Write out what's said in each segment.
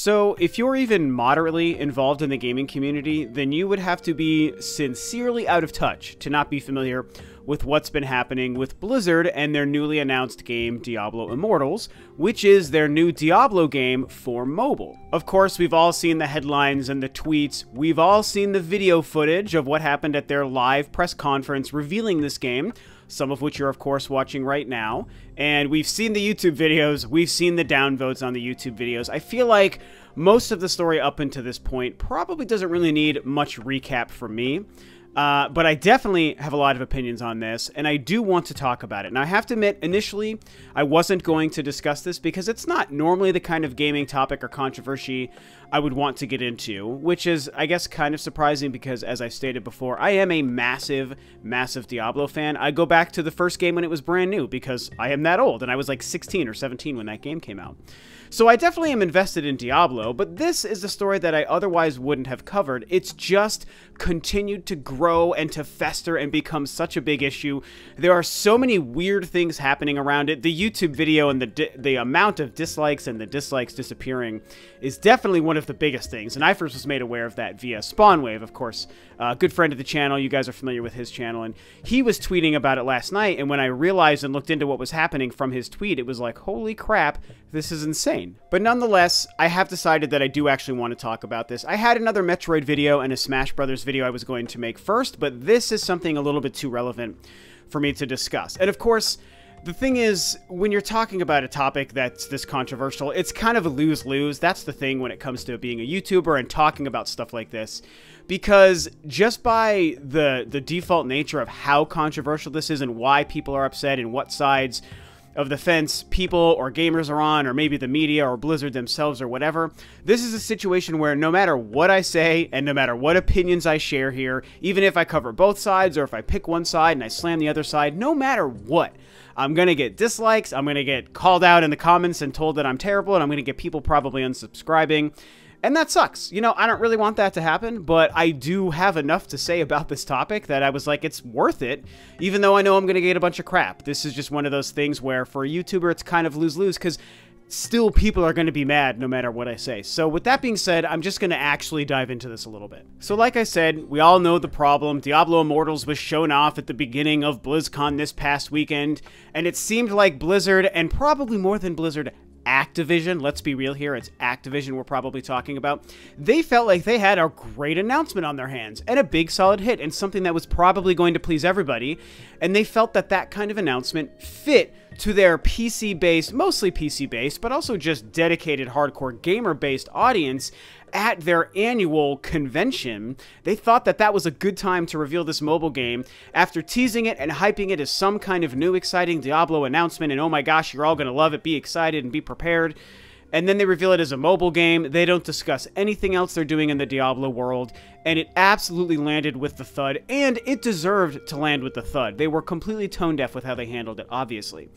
So, if you're even moderately involved in the gaming community, then you would have to be sincerely out of touch to not be familiar with what's been happening with Blizzard and their newly announced game Diablo Immortals, which is their new Diablo game for mobile. Of course, we've all seen the headlines and the tweets, we've all seen the video footage of what happened at their live press conference revealing this game some of which you're, of course, watching right now. And we've seen the YouTube videos, we've seen the downvotes on the YouTube videos. I feel like most of the story up until this point probably doesn't really need much recap from me. Uh, but I definitely have a lot of opinions on this, and I do want to talk about it. Now, I have to admit, initially, I wasn't going to discuss this because it's not normally the kind of gaming topic or controversy I would want to get into, which is, I guess, kind of surprising because, as I stated before, I am a massive, massive Diablo fan. I go back to the first game when it was brand new because I am that old, and I was like 16 or 17 when that game came out. So I definitely am invested in Diablo, but this is a story that I otherwise wouldn't have covered. It's just continued to grow and to fester and become such a big issue. There are so many weird things happening around it. The YouTube video and the the amount of dislikes and the dislikes disappearing is definitely one of the biggest things. And I first was made aware of that via Spawnwave, of course, uh, good friend of the channel. You guys are familiar with his channel, and he was tweeting about it last night. And when I realized and looked into what was happening from his tweet, it was like, holy crap, this is insane insane. But nonetheless, I have decided that I do actually want to talk about this. I had another Metroid video and a Smash Brothers video I was going to make first, but this is something a little bit too relevant for me to discuss. And of course, the thing is, when you're talking about a topic that's this controversial, it's kind of a lose lose. That's the thing when it comes to being a YouTuber and talking about stuff like this. Because just by the, the default nature of how controversial this is and why people are upset and what sides of the fence people or gamers are on, or maybe the media or Blizzard themselves or whatever. This is a situation where no matter what I say and no matter what opinions I share here, even if I cover both sides or if I pick one side and I slam the other side, no matter what, I'm going to get dislikes, I'm going to get called out in the comments and told that I'm terrible, and I'm going to get people probably unsubscribing. And that sucks. You know, I don't really want that to happen, but I do have enough to say about this topic that I was like, it's worth it, even though I know I'm going to get a bunch of crap. This is just one of those things where for a YouTuber, it's kind of lose lose because still people are going to be mad no matter what I say. So with that being said, I'm just going to actually dive into this a little bit. So like I said, we all know the problem. Diablo Immortals was shown off at the beginning of BlizzCon this past weekend, and it seemed like Blizzard, and probably more than Blizzard, Activision, let's be real here, it's Activision we're probably talking about, they felt like they had a great announcement on their hands and a big solid hit and something that was probably going to please everybody. And they felt that that kind of announcement fit to their PC based, mostly PC based, but also just dedicated hardcore gamer based audience at their annual convention. They thought that that was a good time to reveal this mobile game after teasing it and hyping it as some kind of new exciting Diablo announcement and oh my gosh, you're all going to love it, be excited and be prepared and then they reveal it as a mobile game. They don't discuss anything else they're doing in the Diablo world, and it absolutely landed with the thud, and it deserved to land with the thud. They were completely tone deaf with how they handled it, obviously.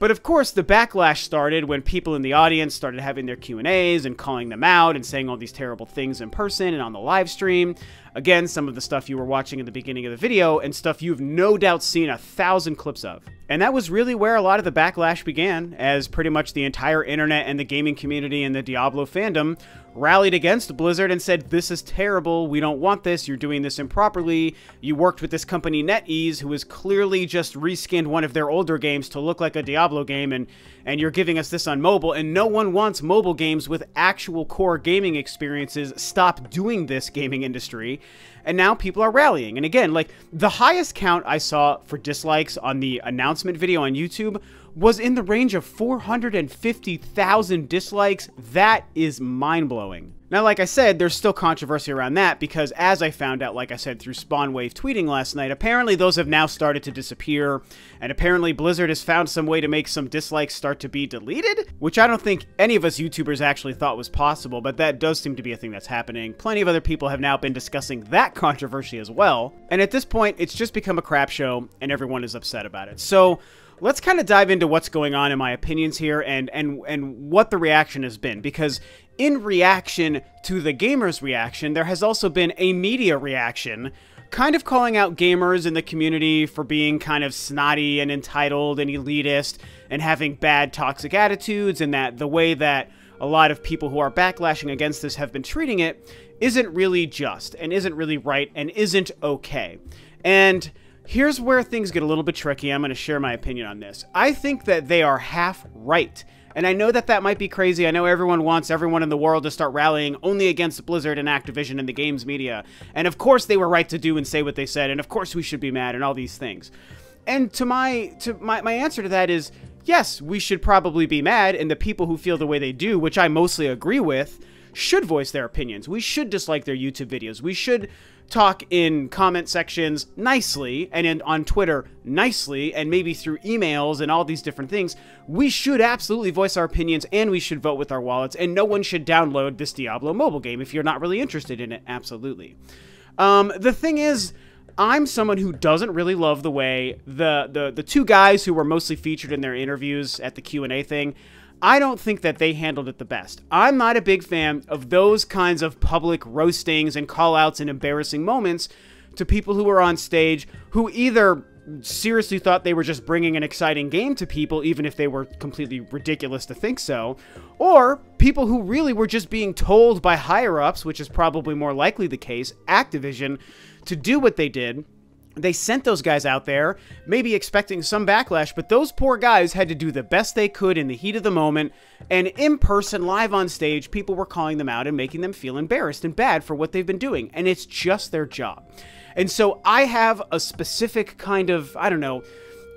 But of course, the backlash started when people in the audience started having their Q&As and calling them out and saying all these terrible things in person and on the live stream. Again, some of the stuff you were watching in the beginning of the video and stuff you've no doubt seen a thousand clips of. And that was really where a lot of the backlash began, as pretty much the entire internet and the gaming community and the Diablo fandom rallied against Blizzard and said, This is terrible. We don't want this. You're doing this improperly. You worked with this company NetEase, who has clearly just reskinned one of their older games to look like a Diablo game, and, and you're giving us this on mobile. And no one wants mobile games with actual core gaming experiences. Stop doing this, gaming industry. And now people are rallying. And again, like the highest count I saw for dislikes on the announcement video on YouTube was in the range of 450,000 dislikes. That is mind-blowing. Now, like I said, there's still controversy around that because, as I found out, like I said, through Spawnwave tweeting last night, apparently those have now started to disappear, and apparently Blizzard has found some way to make some dislikes start to be deleted, which I don't think any of us YouTubers actually thought was possible, but that does seem to be a thing that's happening. Plenty of other people have now been discussing that controversy as well, and at this point, it's just become a crap show, and everyone is upset about it. So, let's kind of dive into what's going on in my opinions here and and and what the reaction has been because in reaction to the gamers reaction there has also been a media reaction kind of calling out gamers in the community for being kind of snotty and entitled and elitist and having bad toxic attitudes and that the way that a lot of people who are backlashing against this have been treating it isn't really just and isn't really right and isn't okay and Here's where things get a little bit tricky. I'm going to share my opinion on this. I think that they are half right. And I know that that might be crazy. I know everyone wants everyone in the world to start rallying only against Blizzard and Activision and the games media. And of course they were right to do and say what they said. And of course we should be mad and all these things. And to my to my, my answer to that is yes, we should probably be mad and the people who feel the way they do, which I mostly agree with, should voice their opinions. We should dislike their YouTube videos. We should talk in comment sections nicely and in, on Twitter nicely and maybe through emails and all these different things, we should absolutely voice our opinions and we should vote with our wallets and no one should download this Diablo mobile game if you're not really interested in it, absolutely. Um, the thing is, I'm someone who doesn't really love the way the, the the two guys who were mostly featured in their interviews at the Q&A thing, I don't think that they handled it the best. I'm not a big fan of those kinds of public roastings and call outs and embarrassing moments to people who are on stage who either seriously thought they were just bringing an exciting game to people, even if they were completely ridiculous to think so, or people who really were just being told by higher ups, which is probably more likely the case, Activision, to do what they did they sent those guys out there, maybe expecting some backlash, but those poor guys had to do the best they could in the heat of the moment. And in person, live on stage, people were calling them out and making them feel embarrassed and bad for what they've been doing. And it's just their job. And so I have a specific kind of, I don't know,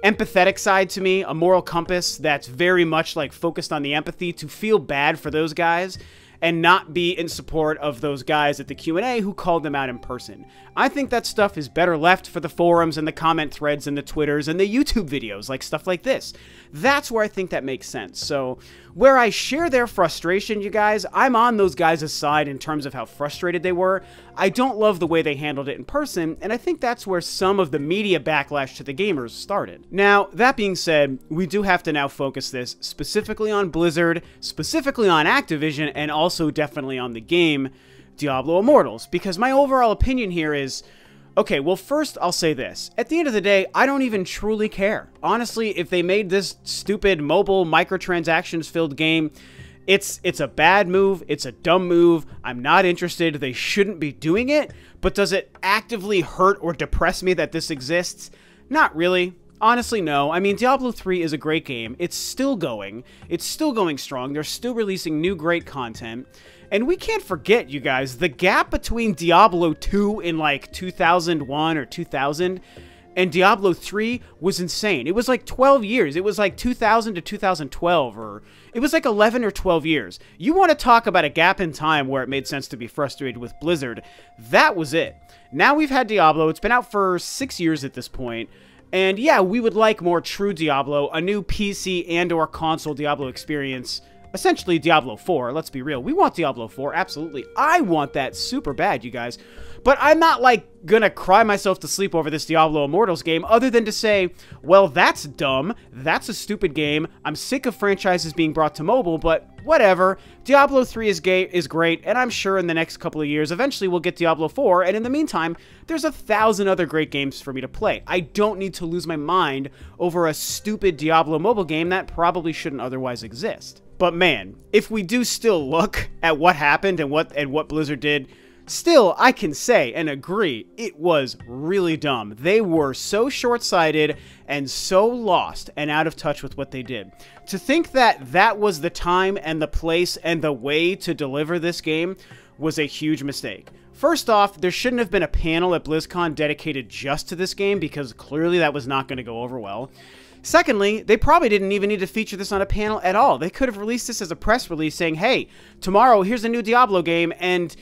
empathetic side to me, a moral compass that's very much like focused on the empathy to feel bad for those guys and not be in support of those guys at the Q&A who called them out in person. I think that stuff is better left for the forums and the comment threads and the Twitters and the YouTube videos, like stuff like this. That's where I think that makes sense. So where I share their frustration, you guys. I'm on those guys' side in terms of how frustrated they were. I don't love the way they handled it in person, and I think that's where some of the media backlash to the gamers started. Now, that being said, we do have to now focus this specifically on Blizzard, specifically on Activision, and also definitely on the game Diablo Immortals, because my overall opinion here is Okay, well first I'll say this. At the end of the day, I don't even truly care. Honestly, if they made this stupid mobile microtransactions filled game, it's it's a bad move, it's a dumb move. I'm not interested. They shouldn't be doing it, but does it actively hurt or depress me that this exists? Not really. Honestly, no. I mean, Diablo 3 is a great game. It's still going. It's still going strong. They're still releasing new great content. And we can't forget, you guys, the gap between Diablo 2 in like 2001 or 2000 and Diablo 3 was insane. It was like 12 years. It was like 2000 to 2012 or it was like 11 or 12 years. You want to talk about a gap in time where it made sense to be frustrated with Blizzard. That was it. Now we've had Diablo. It's been out for 6 years at this point. And yeah, we would like more true Diablo, a new PC and or console Diablo experience essentially Diablo 4. Let's be real. We want Diablo 4, absolutely. I want that super bad, you guys. But I'm not like gonna cry myself to sleep over this Diablo Immortals game other than to say, well, that's dumb, that's a stupid game, I'm sick of franchises being brought to mobile, but whatever. Diablo 3 is, gay, is great, and I'm sure in the next couple of years, eventually we'll get Diablo 4, and in the meantime, there's a thousand other great games for me to play. I don't need to lose my mind over a stupid Diablo mobile game that probably shouldn't otherwise exist. But man, if we do still look at what happened and what and what Blizzard did Still, I can say and agree, it was really dumb. They were so short sighted and so lost and out of touch with what they did. To think that that was the time and the place and the way to deliver this game was a huge mistake. First off, there shouldn't have been a panel at BlizzCon dedicated just to this game because clearly that was not going to go over well. Secondly, they probably didn't even need to feature this on a panel at all. They could have released this as a press release saying, hey, tomorrow here's a new Diablo game and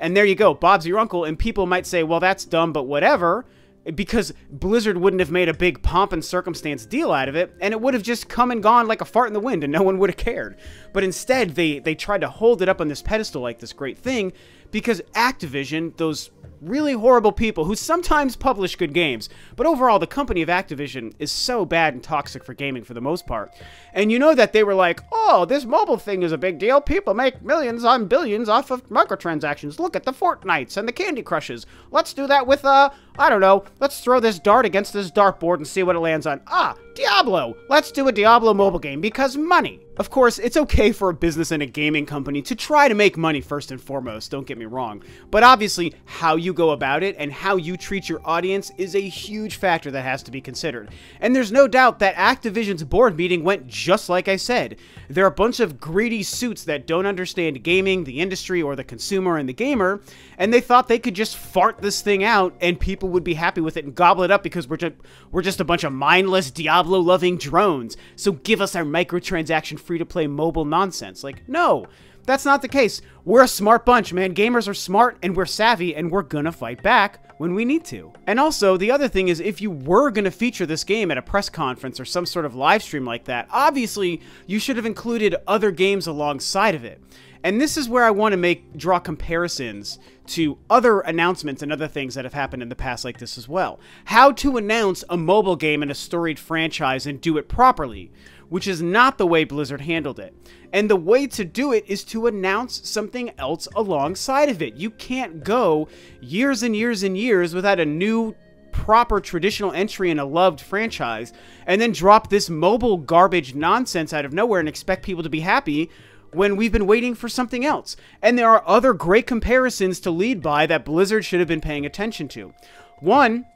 and there you go, Bob's your uncle. And people might say, well, that's dumb, but whatever, because Blizzard wouldn't have made a big pomp and circumstance deal out of it, and it would have just come and gone like a fart in the wind, and no one would have cared. But instead, they, they tried to hold it up on this pedestal like this great thing, because Activision, those really horrible people who sometimes publish good games, but overall the company of Activision is so bad and toxic for gaming for the most part. And you know that they were like, oh, this mobile thing is a big deal. People make millions on billions off of microtransactions. Look at the Fortnites and the Candy Crushes. Let's do that with, uh, I don't know, let's throw this dart against this dartboard and see what it lands on. Ah, Diablo! Let's do a Diablo mobile game because money. Of course, it's okay for a business and a gaming company to try to make money first and foremost, don't get me wrong. But obviously, how you go about it and how you treat your audience is a huge factor that has to be considered. And there's no doubt that Activision's board meeting went just like I said. They're a bunch of greedy suits that don't understand gaming, the industry, or the consumer and the gamer, and they thought they could just fart this thing out and people would be happy with it and gobble it up because we're just, we're just a bunch of mindless, Diablo-loving drones. So give us our microtransaction free to play mobile nonsense. Like, no, that's not the case. We're a smart bunch, man. Gamers are smart and we're savvy and we're gonna fight back when we need to. And also, the other thing is if you were going to feature this game at a press conference or some sort of live stream like that, obviously you should have included other games alongside of it. And this is where I want to make draw comparisons to other announcements and other things that have happened in the past like this as well. How to announce a mobile game in a storied franchise and do it properly, which is not the way Blizzard handled it. And the way to do it is to announce something else alongside of it. You can't go years and years and years without a new proper traditional entry in a loved franchise and then drop this mobile garbage nonsense out of nowhere and expect people to be happy when we've been waiting for something else. And there are other great comparisons to lead by that Blizzard should have been paying attention to. One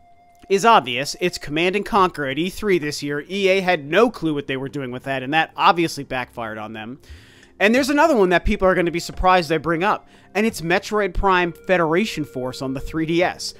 is obvious. It's Command and Conquer at E3 this year. EA had no clue what they were doing with that, and that obviously backfired on them. And there's another one that people are going to be surprised I bring up, and it's Metroid Prime Federation Force on the 3DS.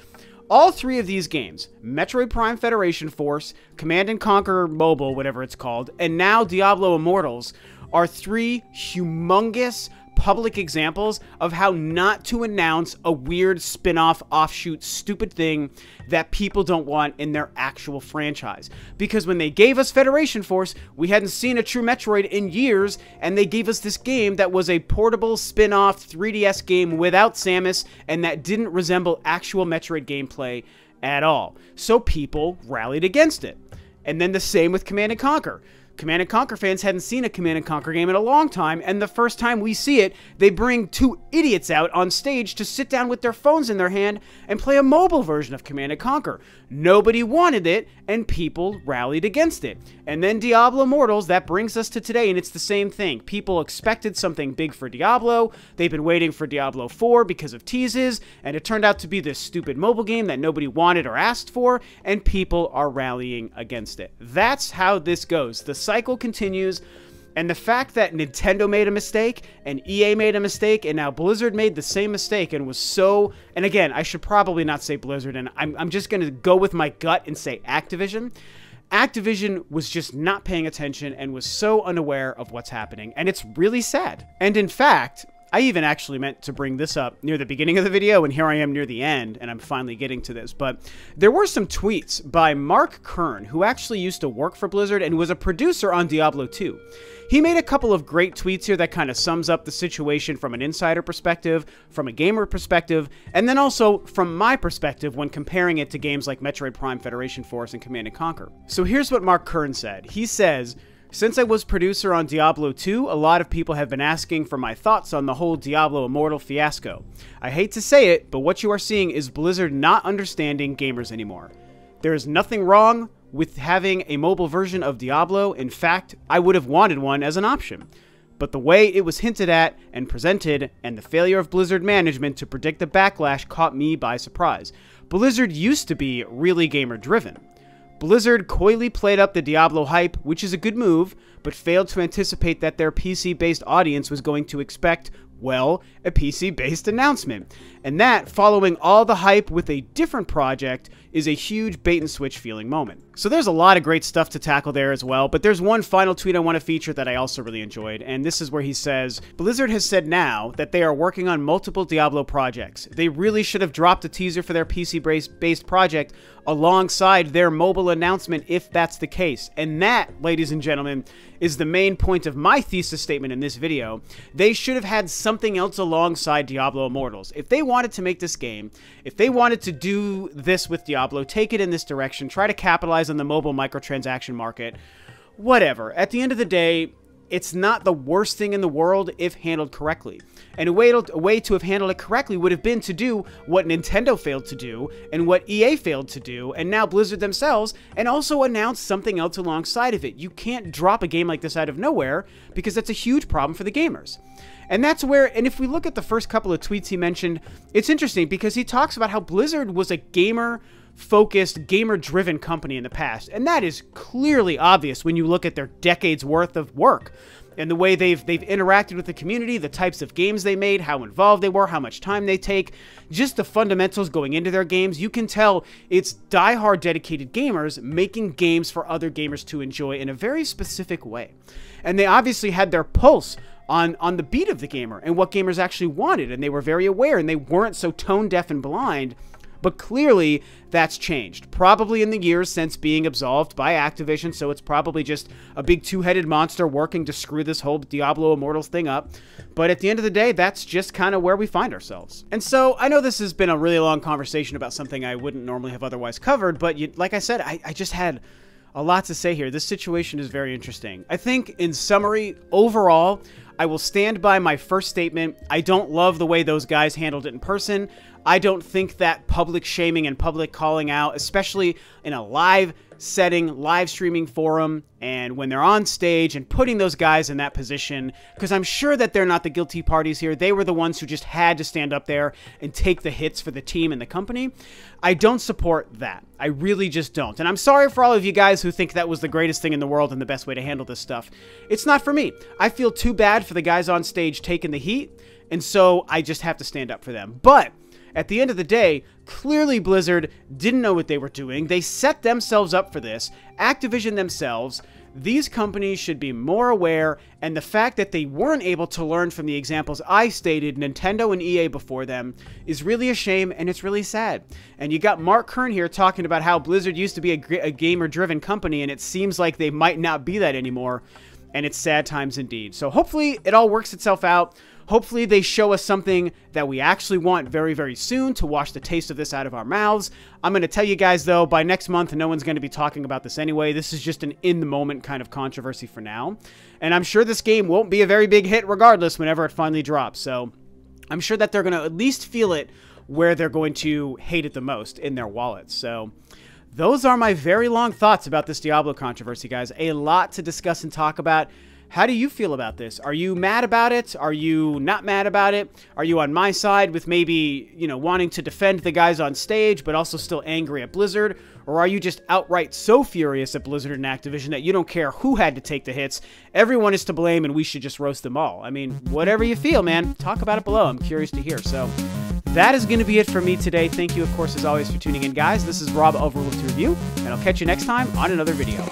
All three of these games, Metroid Prime Federation Force, Command and Conquer Mobile, whatever it's called, and now Diablo Immortals, are three humongous public examples of how not to announce a weird spin-off offshoot stupid thing that people don't want in their actual franchise because when they gave us Federation Force we hadn't seen a true Metroid in years and they gave us this game that was a portable spin-off 3DS game without Samus and that didn't resemble actual Metroid gameplay at all so people rallied against it and then the same with Command and Conquer Command and Conquer fans hadn't seen a Command and Conquer game in a long time, and the first time we see it, they bring two idiots out on stage to sit down with their phones in their hand and play a mobile version of Command and Conquer. Nobody wanted it, and people rallied against it. And then Diablo Immortals, that brings us to today, and it's the same thing. People expected something big for Diablo, they've been waiting for Diablo 4 because of teases, and it turned out to be this stupid mobile game that nobody wanted or asked for, and people are rallying against it. That's how this goes. The cycle continues. And the fact that Nintendo made a mistake and EA made a mistake and now Blizzard made the same mistake and was so. And again, I should probably not say Blizzard, and I'm, I'm just going to go with my gut and say Activision. Activision was just not paying attention and was so unaware of what's happening, and it's really sad. And in fact, I even actually meant to bring this up near the beginning of the video, and here I am near the end, and I'm finally getting to this. But there were some tweets by Mark Kern, who actually used to work for Blizzard and was a producer on Diablo 2. He made a couple of great tweets here that kind of sums up the situation from an insider perspective, from a gamer perspective, and then also from my perspective when comparing it to games like Metroid Prime Federation Force and Command & Conquer. So here's what Mark Kern said. He says, since I was producer on Diablo 2, a lot of people have been asking for my thoughts on the whole Diablo Immortal fiasco. I hate to say it, but what you are seeing is Blizzard not understanding gamers anymore. There is nothing wrong with having a mobile version of Diablo. In fact, I would have wanted one as an option. But the way it was hinted at and presented, and the failure of Blizzard management to predict the backlash caught me by surprise. Blizzard used to be really gamer driven. Blizzard coyly played up the Diablo hype, which is a good move, but failed to anticipate that their PC based audience was going to expect, well, a PC based announcement. And that, following all the hype with a different project, is a huge bait and switch feeling moment. So there's a lot of great stuff to tackle there as well, but there's one final tweet I want to feature that I also really enjoyed, and this is where he says, Blizzard has said now that they are working on multiple Diablo projects. They really should have dropped a teaser for their PC-based project alongside their mobile announcement if that's the case. And that, ladies and gentlemen, is the main point of my thesis statement in this video. They should have had something else alongside Diablo Immortals. If they wanted to make this game, if they wanted to do this with Diablo, take it in this direction, try to capitalize guys on the mobile microtransaction market. Whatever. At the end of the day, it's not the worst thing in the world if handled correctly. And a way, to, a way to have handled it correctly would have been to do what Nintendo failed to do and what EA failed to do, and now Blizzard themselves, and also announce something else alongside of it. You can't drop a game like this out of nowhere because that's a huge problem for the gamers. And that's where, and if we look at the first couple of tweets he mentioned, it's interesting because he talks about how Blizzard was a gamer focused, gamer driven company in the past. And that is clearly obvious when you look at their decades worth of work and the way they've they've interacted with the community, the types of games they made, how involved they were, how much time they take, just the fundamentals going into their games, you can tell it's die-hard dedicated gamers making games for other gamers to enjoy in a very specific way. And they obviously had their pulse on on the beat of the gamer and what gamers actually wanted and they were very aware and they weren't so tone deaf and blind but clearly that's changed. Probably in the years since being absolved by Activision, so it's probably just a big two headed monster working to screw this whole Diablo Immortals thing up. But at the end of the day, that's just kind of where we find ourselves. And so I know this has been a really long conversation about something I wouldn't normally have otherwise covered, but you, like I said, I, I just had a lot to say here. This situation is very interesting. I think, in summary, overall, I will stand by my first statement. I don't love the way those guys handled it in person. I don't think that public shaming and public calling out, especially in a live setting, live streaming forum, and when they're on stage and putting those guys in that position, because I'm sure that they're not the guilty parties here. They were the ones who just had to stand up there and take the hits for the team and the company. I don't support that. I really just don't. And I'm sorry for all of you guys who think that was the greatest thing in the world and the best way to handle this stuff. It's not for me. I feel too bad for the guys on stage taking the heat. And so I just have to stand up for them. But at the end of the day, clearly Blizzard didn't know what they were doing. They set themselves up for this. Activision themselves, these companies should be more aware, and the fact that they weren't able to learn from the examples I stated, Nintendo and EA before them, is really a shame and it's really sad. And you got Mark Kern here talking about how Blizzard used to be a, gamer driven company, and it seems like they might not be that anymore. And it's sad times indeed. So hopefully it all works itself out. Hopefully, they show us something that we actually want very, very soon to wash the taste of this out of our mouths. I'm going to tell you guys, though, by next month, no one's going to be talking about this anyway. This is just an in the moment kind of controversy for now. And I'm sure this game won't be a very big hit regardless whenever it finally drops. So I'm sure that they're going to at least feel it where they're going to hate it the most in their wallets. So those are my very long thoughts about this Diablo controversy, guys. A lot to discuss and talk about. How do you feel about this? Are you mad about it? Are you not mad about it? Are you on my side with maybe, you know, wanting to defend the guys on stage, but also still angry at Blizzard? Or are you just outright so furious at Blizzard and Activision that you don't care who had to take the hits? Everyone is to blame and we should just roast them all. I mean, whatever you feel, man, talk about it below. I'm curious to hear. So, that is going to be it for me today. Thank you, of course, as always, for tuning in, guys. This is Rob of to Review, and I'll catch you next time on another video.